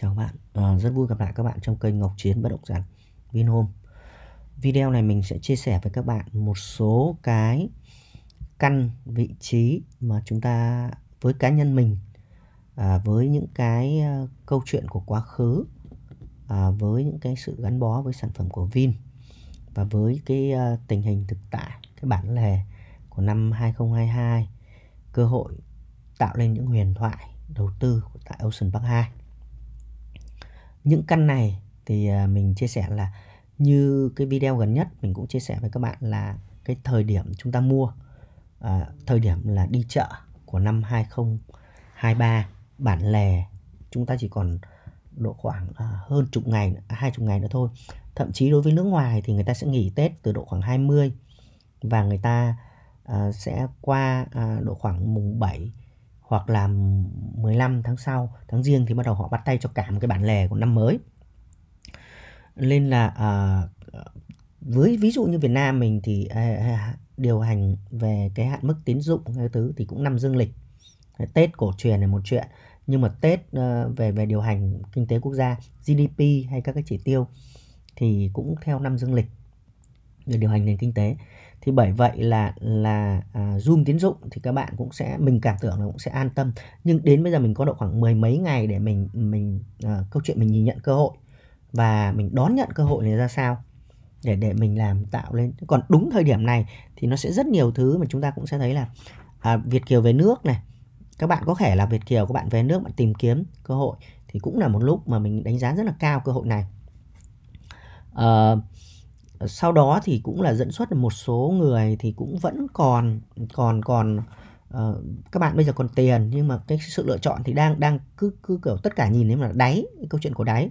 chào bạn à, rất vui gặp lại các bạn trong kênh Ngọc Chiến bất động sản Vinhome video này mình sẽ chia sẻ với các bạn một số cái căn vị trí mà chúng ta với cá nhân mình à, với những cái à, câu chuyện của quá khứ à, với những cái sự gắn bó với sản phẩm của Vin và với cái uh, tình hình thực tại cái bản lề của năm 2022 cơ hội tạo lên những huyền thoại đầu tư tại Ocean Park 2 những căn này thì à, mình chia sẻ là như cái video gần nhất mình cũng chia sẻ với các bạn là cái thời điểm chúng ta mua à, thời điểm là đi chợ của năm 2023 bản lề chúng ta chỉ còn độ khoảng à, hơn chục ngày à, hai chục ngày nữa thôi thậm chí đối với nước ngoài thì người ta sẽ nghỉ Tết từ độ khoảng 20 và người ta uh, sẽ qua uh, độ khoảng mùng 7 hoặc là 15 tháng sau tháng riêng thì bắt đầu họ bắt tay cho cả một cái bản lề của năm mới nên là à, với ví dụ như Việt Nam mình thì à, à điều hành về cái hạn mức tín dụng cái thứ thì cũng năm dương lịch Tết cổ truyền là một chuyện nhưng mà Tết à, về về điều hành kinh tế quốc gia GDP hay các cái chỉ tiêu thì cũng theo năm dương lịch để điều hành nền kinh tế thì bởi vậy là là à, zoom tín dụng thì các bạn cũng sẽ mình cảm tưởng là cũng sẽ an tâm nhưng đến bây giờ mình có độ khoảng mười mấy ngày để mình mình à, câu chuyện mình nhìn nhận cơ hội và mình đón nhận cơ hội này ra sao để để mình làm tạo lên còn đúng thời điểm này thì nó sẽ rất nhiều thứ mà chúng ta cũng sẽ thấy là à, việt kiều về nước này các bạn có thể là việt kiều các bạn về nước bạn tìm kiếm cơ hội thì cũng là một lúc mà mình đánh giá rất là cao cơ hội này uh, sau đó thì cũng là dẫn xuất một số người thì cũng vẫn còn còn còn uh, các bạn bây giờ còn tiền nhưng mà cái sự lựa chọn thì đang đang cứ cứ kiểu tất cả nhìn thấy là đáy câu chuyện của đáy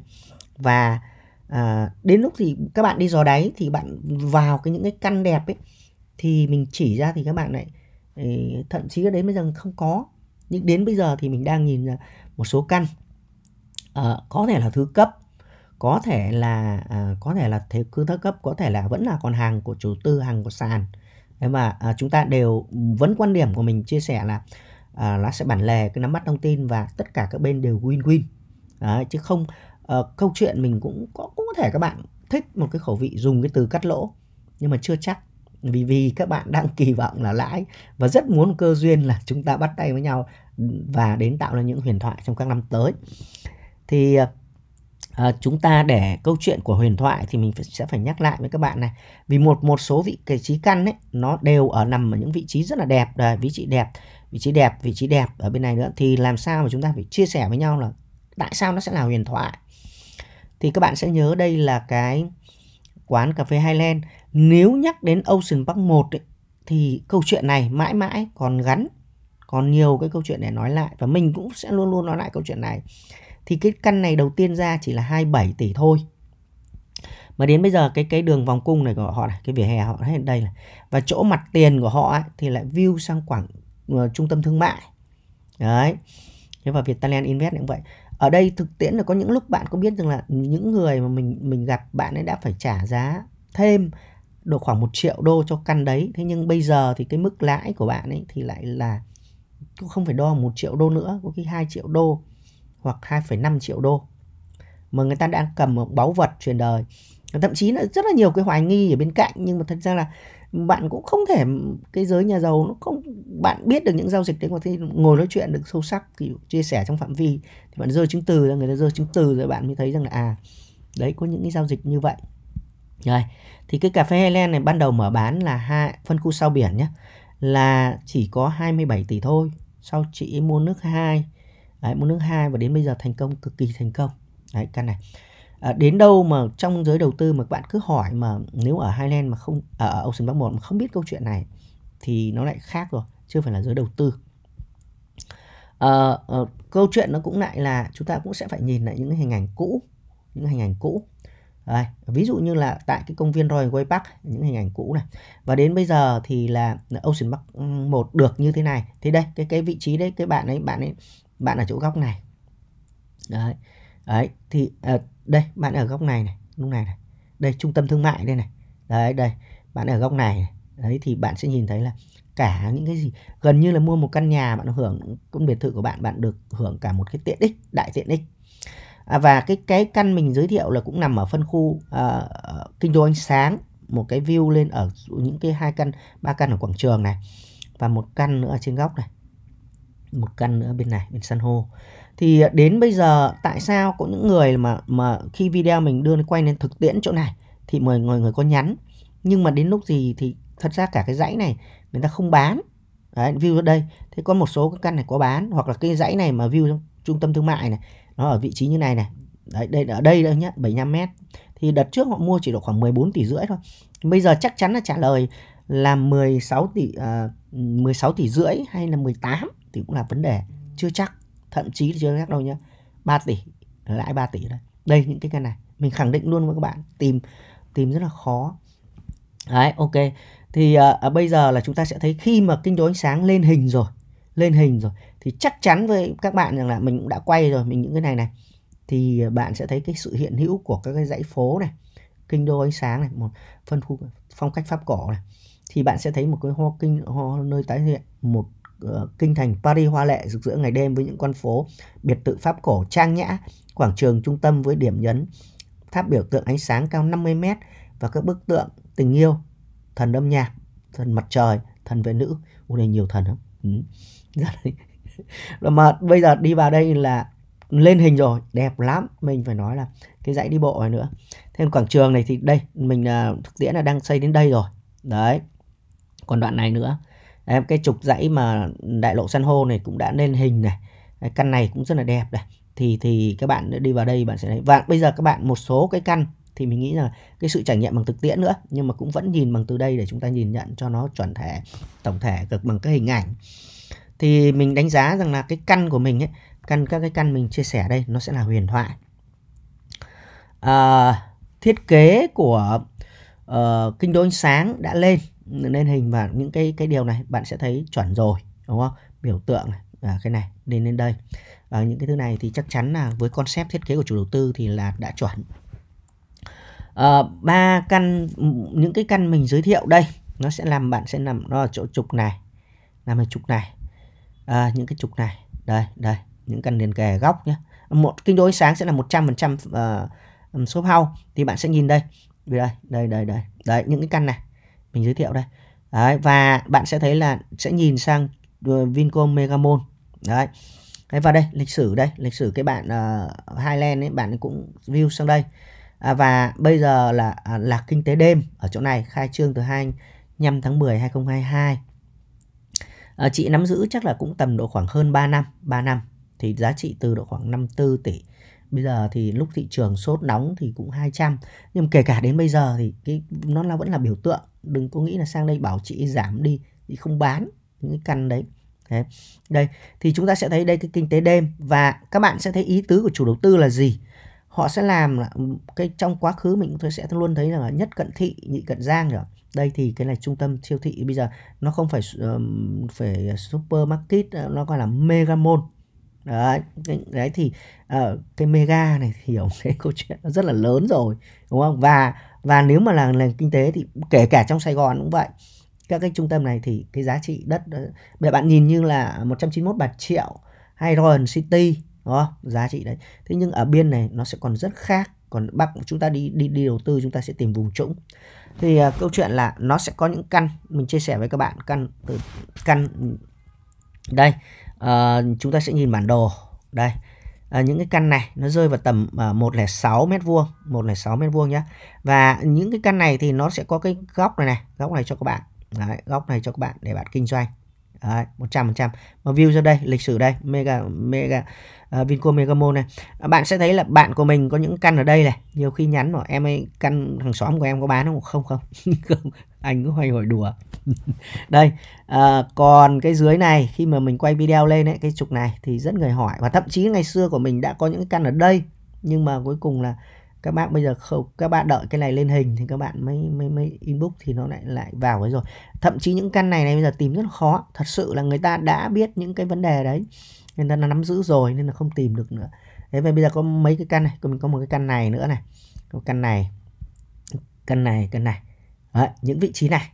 và à, đến lúc thì các bạn đi dò đáy thì bạn vào cái những cái căn đẹp ấy thì mình chỉ ra thì các bạn lại ờ, thậm chí đến bây giờ không có nhưng đến bây giờ thì mình đang nhìn một số căn à, có thể là thứ cấp có thể là à, có thể là thế cứ thứ cấp có thể là vẫn là còn hàng của chủ tư hàng của sàn thế mà à, chúng ta đều vẫn quan điểm của mình chia sẻ là à, nó sẽ bản lề cái nắm bắt thông tin và tất cả các bên đều win win Đấy, chứ không à, câu chuyện mình cũng có cũng có thể các bạn thích một cái khẩu vị dùng cái từ cắt lỗ nhưng mà chưa chắc vì vì các bạn đang kỳ vọng là lãi và rất muốn cơ duyên là chúng ta bắt tay với nhau và đến tạo ra những huyền thoại trong các năm tới thì à, à, chúng ta để câu chuyện của huyền thoại thì mình sẽ phải nhắc lại với các bạn này vì một một số vị cái trí căn ấy nó đều ở nằm ở những vị trí rất là đẹp đấy, vị trí đẹp vị trí đẹp vị trí đẹp ở bên này nữa thì làm sao mà chúng ta phải chia sẻ với nhau là tại sao nó sẽ là huyền thoại thì các bạn sẽ nhớ đây là cái quán cà phê Highland nếu nhắc đến Ocean Park 1 ấy, thì câu chuyện này mãi mãi còn gắn còn nhiều cái câu chuyện để nói lại và mình cũng sẽ luôn luôn nói lại câu chuyện này thì cái căn này đầu tiên ra chỉ là 27 tỷ thôi mà đến bây giờ cái cái đường vòng cung này của họ này cái vỉa hè họ hết đây này và chỗ mặt tiền của họ ấy, thì lại view sang quảng uh, ờ, trung tâm thương mại đấy thế và Viettalent Invest cũng vậy ở đây thực tiễn là có những lúc bạn có biết rằng là những người mà mình mình gặp bạn ấy đã phải trả giá thêm độ khoảng 1 triệu đô cho căn đấy thế nhưng bây giờ thì cái mức lãi của bạn ấy thì lại là cũng không phải đo một triệu đô nữa có khi hai triệu đô hoặc 2,5 triệu đô mà người ta đang cầm một báu vật truyền đời thậm chí là rất là nhiều cái hoài nghi ở bên cạnh nhưng mà thật ra là bạn cũng không thể cái giới nhà giàu nó không bạn biết được những giao dịch đấy có thể ngồi nói chuyện được sâu sắc thì chia sẻ trong phạm vi thì bạn rơi chứng từ ra người ta rơi chứng từ rồi bạn mới thấy rằng là à đấy có những cái giao dịch như vậy rồi thì cái cà phê Helen này ban đầu mở bán là hai phân khu sao biển nhé là chỉ có 27 tỷ thôi sau chị mua nước hai Đấy, một nước hai và đến bây giờ thành công cực kỳ thành công. Đấy, căn này. À, đến đâu mà trong giới đầu tư mà bạn cứ hỏi mà nếu ở Highland mà không à, ở Ocean Park 1 mà không biết câu chuyện này thì nó lại khác rồi, chưa phải là giới đầu tư. À, à, câu chuyện nó cũng lại là chúng ta cũng sẽ phải nhìn lại những hình ảnh cũ, những hình ảnh cũ. Đấy, ví dụ như là tại cái công viên Royal Way Park những hình ảnh cũ này và đến bây giờ thì là Ocean Park 1 được như thế này. Thế đây cái cái vị trí đấy cái bạn ấy bạn ấy bạn ở chỗ góc này đấy đấy thì à, đây bạn ở góc này này lúc này này đây trung tâm thương mại đây này đấy đây bạn ở góc này, này. đấy thì bạn sẽ nhìn thấy là cả những cái gì gần như là mua một căn nhà bạn hưởng công biệt thự của bạn bạn được hưởng cả một cái tiện ích đại tiện ích à, và cái cái căn mình giới thiệu là cũng nằm ở phân khu uh, kinh đô ánh sáng một cái view lên ở những cái hai căn ba căn ở quảng trường này và một căn nữa ở trên góc này một căn nữa bên này bên san hô thì à, đến bây giờ tại sao có những người mà mà khi video mình đưa quay lên thực tiễn chỗ này thì mọi người người có nhắn nhưng mà đến lúc gì thì thật ra cả cái dãy này người ta không bán Đấy, view ở đây thế có một số cái căn này có bán hoặc là cái dãy này mà view trong trung tâm thương mại này nó ở vị trí như này này Đấy, đây ở đây đây nhá 75 mét thì đợt trước họ mua chỉ được khoảng 14 tỷ rưỡi thôi bây giờ chắc chắn là trả lời là 16 tỷ à, uh, 16 tỷ rưỡi hay là 18 thì cũng là vấn đề chưa chắc thậm chí là chưa chắc đâu nhá 3 tỷ lãi 3 tỷ đây đây những cái cái này mình khẳng định luôn với các bạn tìm tìm rất là khó đấy ok thì uh, bây giờ là chúng ta sẽ thấy khi mà kinh đối ánh sáng lên hình rồi lên hình rồi thì chắc chắn với các bạn rằng là mình cũng đã quay rồi mình những cái này này thì bạn sẽ thấy cái sự hiện hữu của các cái dãy phố này kinh đô ánh sáng này một phân khu phong cách pháp cổ này thì bạn sẽ thấy một cái hoa kinh hoa nơi tái hiện một Ờ, kinh thành Paris hoa lệ rực rỡ ngày đêm với những con phố biệt thự pháp cổ trang nhã, quảng trường trung tâm với điểm nhấn tháp biểu tượng ánh sáng cao 50 mét và các bức tượng tình yêu, thần âm nhạc, thần mặt trời, thần về nữ. Ôi này nhiều thần lắm. Ừ. mà bây giờ đi vào đây là lên hình rồi đẹp lắm mình phải nói là cái dãy đi bộ này nữa thêm quảng trường này thì đây mình à, thực tiễn là đang xây đến đây rồi đấy còn đoạn này nữa Đấy, cái trục dãy mà đại lộ san hô này cũng đã lên hình này căn này cũng rất là đẹp này thì thì các bạn đi vào đây bạn sẽ thấy và bây giờ các bạn một số cái căn thì mình nghĩ là cái sự trải nghiệm bằng thực tiễn nữa nhưng mà cũng vẫn nhìn bằng từ đây để chúng ta nhìn nhận cho nó chuẩn thể tổng thể cực bằng cái hình ảnh thì mình đánh giá rằng là cái căn của mình ấy căn các cái căn mình chia sẻ đây nó sẽ là huyền thoại à, thiết kế của uh, kinh đô ánh sáng đã lên lên hình và những cái cái điều này bạn sẽ thấy chuẩn rồi đúng không biểu tượng này à, cái này lên lên đây và những cái thứ này thì chắc chắn là với concept thiết kế của chủ đầu tư thì là đã chuẩn ờ, ba à, căn những cái căn mình giới thiệu đây nó sẽ làm bạn sẽ nằm nó ở chỗ trục này nằm ở trục này à, những cái trục này đây đây những căn liền kề góc nhé một kinh đối sáng sẽ là 100% trăm uh, shop house thì bạn sẽ nhìn đây đây đây đây đây đấy những cái căn này mình giới thiệu đây đấy, và bạn sẽ thấy là sẽ nhìn sang ờ, Vincom Megamon đấy Đấy, và đây lịch sử đây lịch sử cái bạn uh, Highland ấy bạn cũng view sang đây à, và bây giờ là à, là kinh tế đêm ở chỗ này khai trương từ 25 tháng 10 2022 à, chị nắm giữ chắc là cũng tầm độ khoảng hơn 3 năm 3 năm thì giá trị từ độ khoảng 54 tỷ bây giờ thì lúc thị trường sốt nóng thì cũng 200 nhưng kể cả đến bây giờ thì cái nó là vẫn là biểu tượng đừng có nghĩ là sang đây bảo chị giảm đi thì không bán những cái căn đấy Đấy. Đây thì chúng ta sẽ thấy đây cái kinh tế đêm và các bạn sẽ thấy ý tứ của chủ đầu tư là gì. Họ sẽ làm là ừ, cái trong quá khứ mình tôi sẽ luôn thấy là nhất cận thị, nhị cận giang rồi. Đây thì cái này trung tâm siêu thị bây giờ nó không phải um, phải ờ, supermarket ờ, nó gọi là megamall đấy đấy thì ở ờ, cái mega này thì hiểu cái câu chuyện nó rất là lớn rồi đúng không và và nếu mà là nền kinh tế thì kể cả trong Sài Gòn cũng vậy các cái trung tâm này thì cái giá trị đất bây ờ, bạn nhìn như là 191 bạc triệu hay Royal City đó giá trị đấy thế nhưng ở biên này nó sẽ còn rất khác còn bắc chúng ta đi đi đi đầu tư chúng ta sẽ tìm vùng trũng thì uh, câu chuyện là nó sẽ có những căn mình chia sẻ với các bạn căn từ căn đây à, chúng ta sẽ nhìn bản đồ đây à, những cái căn này nó rơi vào tầm à, ờ, 106 mét vuông 106 mét vuông nhé và những cái căn này thì nó sẽ có cái góc này này góc này cho các bạn Đấy, góc này cho các bạn để bạn kinh doanh Đấy, 100 100 mà view ra đây lịch sử đây mega mega uh, à, mega Megamall này à, bạn sẽ thấy là bạn của mình có những căn ở đây này nhiều khi nhắn bảo em ấy căn thằng xóm của em có bán không không không, không. anh cứ hoài hỏi đùa đây à, còn cái dưới này khi mà mình quay video lên ấy, cái trục này thì rất người hỏi và thậm chí ngày xưa của mình đã có những căn ở đây nhưng mà cuối cùng là các bạn bây giờ không các bạn đợi cái này lên hình thì các bạn mới mới mới inbox thì nó lại lại vào cái rồi thậm chí những căn này này bây giờ tìm rất khó thật sự là người ta đã biết những cái vấn đề đấy người ta đã nắm giữ rồi nên là không tìm được nữa thế vậy bây giờ có mấy cái căn này mình có một cái căn này nữa này có căn này căn này căn này đấy, những vị trí này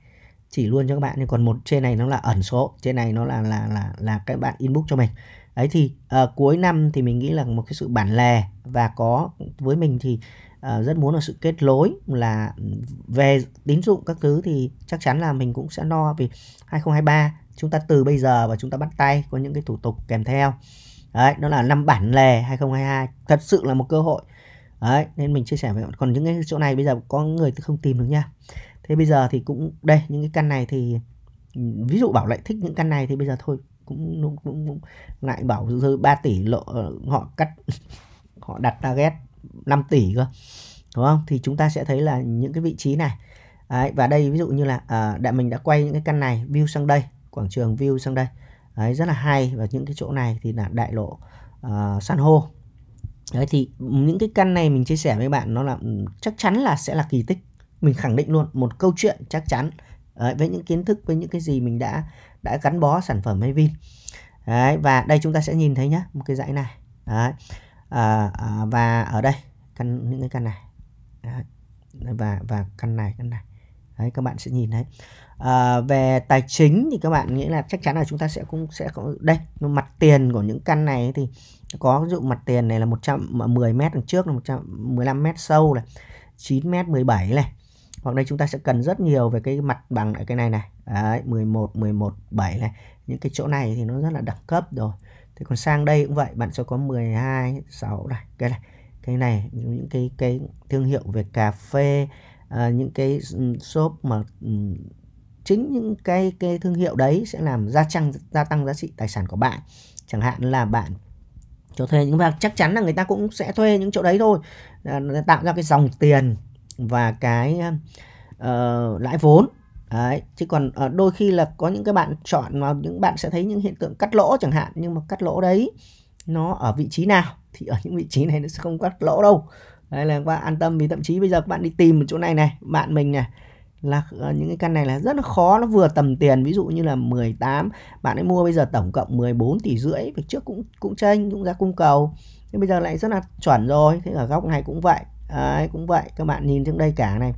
chỉ luôn cho các bạn nhưng còn một trên này nó là ẩn số trên này nó là là là là các bạn inbox cho mình ấy thì à, cuối năm thì mình nghĩ là một cái sự bản lề và có với mình thì à, rất muốn là sự kết nối là ừ, về tín dụng các thứ thì chắc chắn là mình cũng sẽ lo vì 2023 chúng ta từ bây giờ và chúng ta bắt tay có những cái thủ tục kèm theo đấy đó là năm bản lề 2022 thật sự là một cơ hội đấy nên mình chia sẻ với còn những cái chỗ này bây giờ có người không tìm được nha thế bây giờ thì cũng đây những cái căn này thì ừ, ví dụ bảo lại thích những căn này thì bây giờ thôi cũng cũng, cũng, cũng lại bảo rơi 3 tỷ lộ họ cắt họ đặt target 5 tỷ cơ đúng không thì chúng ta sẽ thấy là những cái vị trí này Đấy, và đây ví dụ như là à, đã mình đã quay những cái căn này view sang đây quảng trường view sang đây Đấy, rất là hay và những cái chỗ này thì là đại lộ à, san hô Đấy thì những cái căn này mình chia sẻ với bạn nó là ừ, chắc chắn là sẽ là kỳ tích mình khẳng định luôn một câu chuyện chắc chắn Đấy, với những kiến thức với những cái gì mình đã đã gắn bó sản phẩm máy Vin Đấy, và đây chúng ta sẽ nhìn thấy nhá một cái dãy này Đấy. À, à, và ở đây căn những cái căn này Đấy. và và căn này căn này Đấy, các bạn sẽ nhìn thấy à, về tài chính thì các bạn nghĩ là chắc chắn là chúng ta sẽ cũng sẽ có đây mặt tiền của những căn này thì có ví dụ mặt tiền này là 110 mét đằng trước là 115 mét sâu này 9 mét 17 này hoặc đây chúng ta sẽ cần rất nhiều về cái mặt bằng ở cái này này đấy, 11 11 7 này những cái chỗ này thì nó rất là đẳng cấp rồi thì còn sang đây cũng vậy bạn sẽ có 12 6 này cái này cái này những cái cái thương hiệu về cà phê à, những cái ừ, shop mà ừ, chính những cái cái thương hiệu đấy sẽ làm gia tăng gia tăng giá trị tài sản của bạn chẳng hạn là bạn cho thuê những và chắc chắn là người ta cũng sẽ thuê những chỗ đấy thôi ờ, tạo ra cái dòng tiền và cái uh, lãi vốn Đấy, chứ còn uh, đôi khi là có những cái bạn chọn mà những bạn sẽ thấy những hiện tượng cắt lỗ chẳng hạn nhưng mà cắt lỗ đấy nó ở vị trí nào thì ở những vị trí này nó sẽ không cắt lỗ đâu đấy là các bạn an tâm vì thậm chí bây giờ các bạn đi tìm một chỗ này này bạn mình này là ờ, những cái căn này là rất là khó nó vừa tầm tiền ví dụ như là 18 bạn ấy mua bây giờ tổng cộng 14 tỷ rưỡi trước cũng cũng tranh cũng ra cung cầu nhưng bây giờ lại rất là chuẩn rồi thế ở góc này cũng vậy Đấy, cũng vậy các bạn nhìn trong đây cả này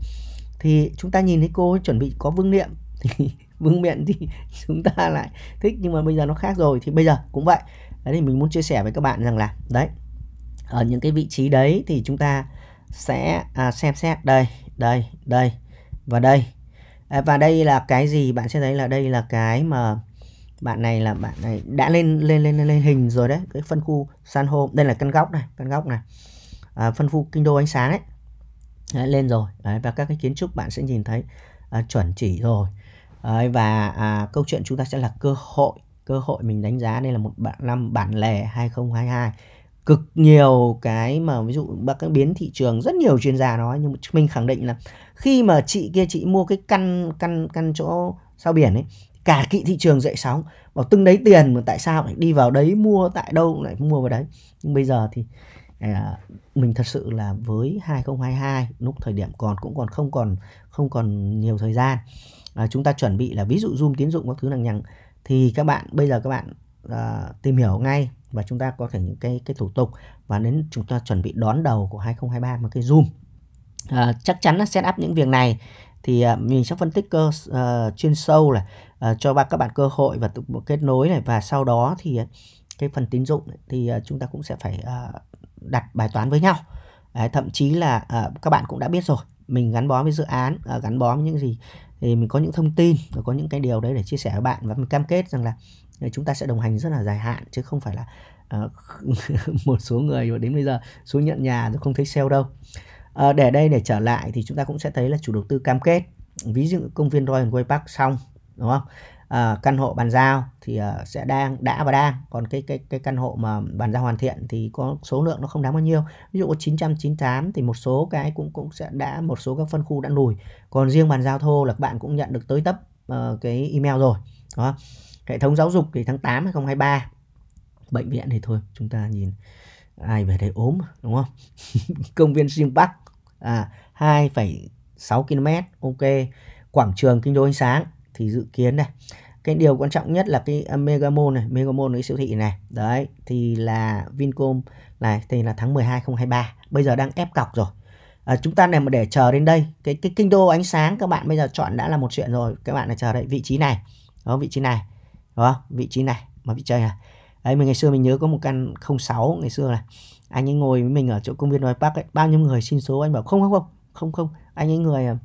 thì chúng ta nhìn thấy cô chuẩn bị có vương niệm thì vương miện thì chúng ta lại thích nhưng mà bây giờ nó khác rồi thì bây giờ cũng vậy đấy thì mình muốn chia sẻ với các bạn rằng là đấy ở những cái vị trí đấy thì chúng ta sẽ à, xem xét đây đây đây và đây à, và đây là cái gì bạn sẽ thấy là đây là cái mà bạn này là bạn này đã lên lên lên lên, lên hình rồi đấy cái phân khu san hô đây là căn góc này căn góc này à, phân khu kinh đô ánh sáng ấy đấy, lên rồi đấy, và các cái kiến trúc bạn sẽ nhìn thấy à, chuẩn chỉ rồi đấy, và à, câu chuyện chúng ta sẽ là cơ hội cơ hội mình đánh giá đây là một bản năm bản lề 2022 cực nhiều cái mà ví dụ các cái biến thị trường rất nhiều chuyên gia nói nhưng mà mình khẳng định là khi mà chị kia chị mua cái căn căn căn chỗ sau biển ấy cả kỵ thị trường dậy sóng bảo từng đấy tiền mà tại sao lại đi vào đấy mua tại đâu lại mua vào đấy nhưng bây giờ thì à, mình thật sự là với 2022 lúc thời điểm còn cũng còn không còn không còn nhiều thời gian à, chúng ta chuẩn bị là ví dụ zoom tiến dụng các thứ lằng nhằng thì các bạn bây giờ các bạn à, tìm hiểu ngay và chúng ta có thể những cái cái thủ tục và đến chúng ta chuẩn bị đón đầu của 2023 một cái zoom à, chắc chắn là setup những việc này thì à, mình sẽ phân tích cơ uh, chuyên sâu là uh, cho các bạn cơ hội và kết nối này và sau đó thì à, cái phần tín dụng thì chúng ta cũng sẽ phải đặt bài toán với nhau Đấy, thậm chí là uh, các bạn cũng đã biết rồi mình gắn bó với dự án uh, gắn bó với những gì thì mình có những thông tin và có những cái điều đấy để chia sẻ với bạn và mình cam kết rằng là ờ, chúng ta sẽ đồng hành rất là dài hạn chứ không phải là uh, một số người đến bây giờ xuống nhận nhà rồi không thấy sale đâu uh, để đây để trở lại thì chúng ta cũng sẽ thấy là chủ đầu tư cam kết ví dụ công viên Royal Way Park xong đúng không uh, căn hộ bàn giao thì uh, sẽ đang đã và đang còn cái cái cái căn hộ mà bàn giao hoàn thiện thì có số lượng nó không đáng bao nhiêu ví dụ 998 thì một số cái cũng cũng sẽ đã một số các phân khu đã lùi còn riêng bàn giao thô là các bạn cũng nhận được tới tấp uh, cái email rồi đó hệ thống giáo dục thì tháng 8 2023 bệnh viện thì thôi chúng ta nhìn ai về đây ốm đúng không công viên Sim Park à 2,6 km ok quảng trường kinh đô ánh sáng thì dự kiến đây cái điều quan trọng nhất là cái à, Megamall này, Megamall cái siêu thị này. Đấy, thì là Vincom này thì là tháng 12 2023. Bây giờ đang ép cọc rồi. À, chúng ta này mà để chờ đến đây, cái cái kinh đô ánh sáng các bạn bây giờ chọn đã là một chuyện rồi. Các bạn này chờ đấy vị trí này. Đó vị trí này. Đó, vị trí này mà vị trí này. Đấy mình ngày xưa mình nhớ có một căn 06 ngày xưa này. Anh ấy ngồi với mình ở chỗ công viên Noai Park ấy, bao nhiêu người xin số anh bảo không không không, không không, anh ấy người uh,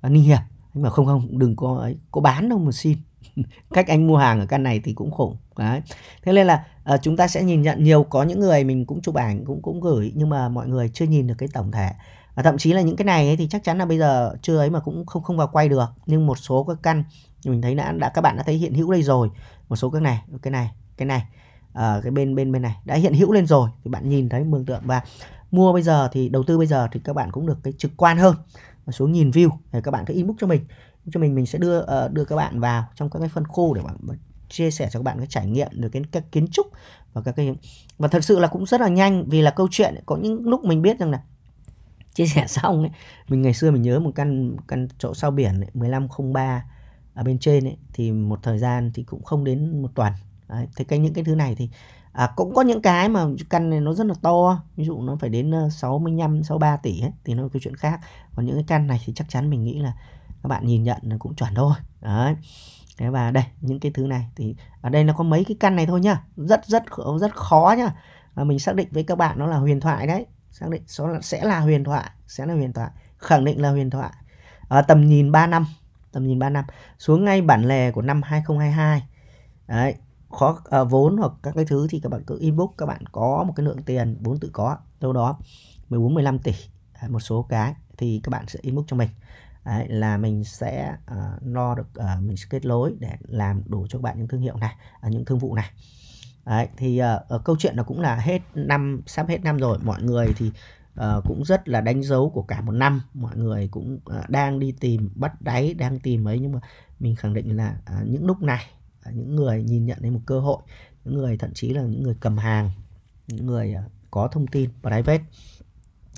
à, Ninh Hiệp mà không không đừng có ấy có bán đâu mà xin cách anh mua hàng ở căn này thì cũng khủng đấy thế nên là à, chúng ta sẽ nhìn nhận nhiều có những người mình cũng chụp ảnh cũng cũng gửi nhưng mà mọi người chưa nhìn được cái tổng thể và thậm chí là những cái này ấy thì chắc chắn là bây giờ chưa ấy mà cũng không không vào quay được nhưng một số các căn mình thấy đã, đã các bạn đã thấy hiện hữu đây rồi một số các này cái này cái này ở ờ, à, cái bên bên bên này đã hiện hữu lên rồi thì bạn nhìn thấy mường tượng và mua bây giờ thì đầu tư bây giờ thì các bạn cũng được cái trực quan hơn và xuống nhìn view để các bạn cứ inbox cho mình cho mình mình sẽ đưa uh, đưa các bạn vào trong các cái phân khu để bạn chia sẻ cho các bạn cái trải nghiệm được cái các kiến trúc và các cái và thật sự là cũng rất là nhanh vì là câu chuyện có những lúc mình biết rằng là chia sẻ xong ấy, mình ngày xưa mình nhớ một căn căn chỗ sau biển ấy, 1503 ở bên trên ấy, thì một thời gian thì cũng không đến một tuần Đấy, thế cái những cái thứ này thì À, cũng có những cái mà căn này nó rất là to ví dụ nó phải đến 65 ờ, 63 tỷ ấy, thì nó là cái chuyện khác còn những cái căn này thì chắc chắn mình nghĩ là các bạn nhìn nhận là cũng chuẩn thôi đấy Thế và đây những cái thứ này thì ở đây nó có mấy cái căn này thôi nhá rất rất rất khó nhá và mình xác định với các bạn nó là huyền thoại đấy xác định số là sẽ là huyền thoại sẽ là huyền thoại khẳng định là huyền thoại à, tầm nhìn 3 năm tầm nhìn 3 năm xuống ngay bản lề của năm 2022 đấy khó à, vốn hoặc các cái thứ thì các bạn cứ inbox các bạn có một cái lượng tiền vốn tự có đâu đó 14 15 tỷ à, một số cái thì các bạn sẽ inbox cho mình Đấy, là mình sẽ uh, à, lo được uh, mình sẽ kết nối để làm đủ cho các bạn những thương hiệu này uh, những thương vụ này Đấy, thì uh, câu chuyện nó cũng là hết năm sắp hết năm rồi mọi người thì uh, cũng rất là đánh dấu của cả một năm mọi người cũng uh, đang đi tìm bắt đáy đang tìm ấy nhưng mà mình khẳng định là uh, những lúc này những người nhìn nhận thấy một cơ hội những người thậm chí là những người cầm hàng những người à, có thông tin private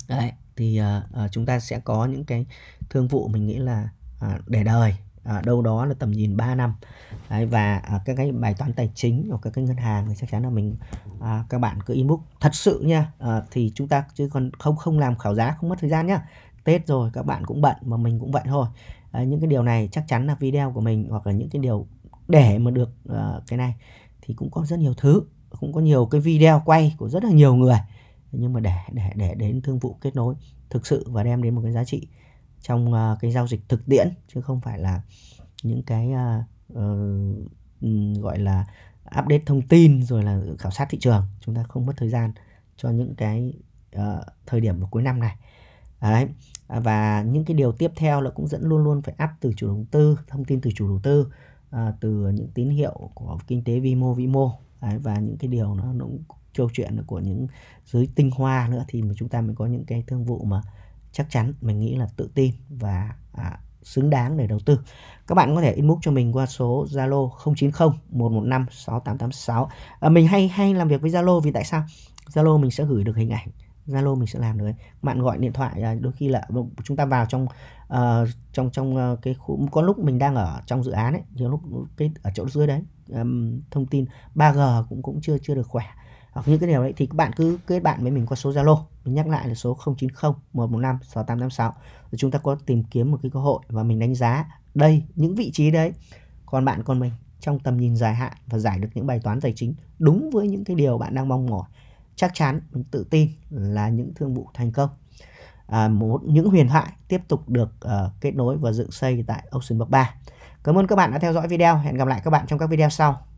đấy thì uh, chúng ta sẽ có những cái thương vụ mình nghĩ là uh, để đời À, đâu đó là tầm nhìn 3 năm Đấy, và à, các cái bài toán tài chính hoặc các cái ngân hàng thì chắc chắn là mình à, các bạn cứ inbox thật sự nha à, thì chúng ta chứ còn không không làm khảo giá không mất thời gian nhá Tết rồi các bạn cũng bận mà mình cũng vậy thôi à, những cái điều này chắc chắn là video của mình hoặc là những cái điều để mà được uh, cái này thì cũng có rất nhiều thứ cũng có nhiều cái video quay của rất là nhiều người nhưng mà để để để đến thương vụ kết nối thực sự và đem đến một cái giá trị trong uh, cái giao dịch thực tiễn chứ không phải là những cái uh, uh, gọi là update thông tin rồi là khảo sát thị trường chúng ta không mất thời gian cho những cái uh, thời điểm vào cuối năm này đấy và những cái điều tiếp theo là cũng dẫn luôn luôn phải up từ chủ đầu tư thông tin từ chủ đầu tư à, từ những tín hiệu của kinh tế vi mô vĩ mô đấy, và những cái điều nó, nó cũng câu chuyện của những giới tinh hoa nữa thì mà chúng ta mới có những cái thương vụ mà chắc chắn mình nghĩ là tự tin và à, xứng đáng để đầu tư. Các bạn có thể inbox cho mình qua số Zalo 090 115 6886. À, mình hay hay làm việc với Zalo vì tại sao? Zalo mình sẽ gửi được hình ảnh Zalo mình sẽ làm được bạn gọi điện thoại à, đôi khi là chúng ta vào trong uh, trong trong uh, cái khu có lúc mình đang ở trong dự án ấy nhiều lúc cái ở chỗ dưới đấy um, thông tin 3G cũng cũng chưa chưa được khỏe hoặc những cái điều đấy thì các bạn cứ kết bạn với mình qua số Zalo mình nhắc lại là số 090 115 6886 rồi chúng ta có tìm kiếm một cái cơ hội và mình đánh giá đây những vị trí đấy còn bạn còn mình trong tầm nhìn dài hạn và giải được những bài toán tài chính đúng với những cái điều bạn đang mong mỏi chắc chắn mình tự tin là những thương vụ thành công à, một những huyền thoại tiếp tục được uh, kết nối và dựng xây tại Ocean Park 3 cảm ơn các bạn đã theo dõi video hẹn gặp lại các bạn trong các video sau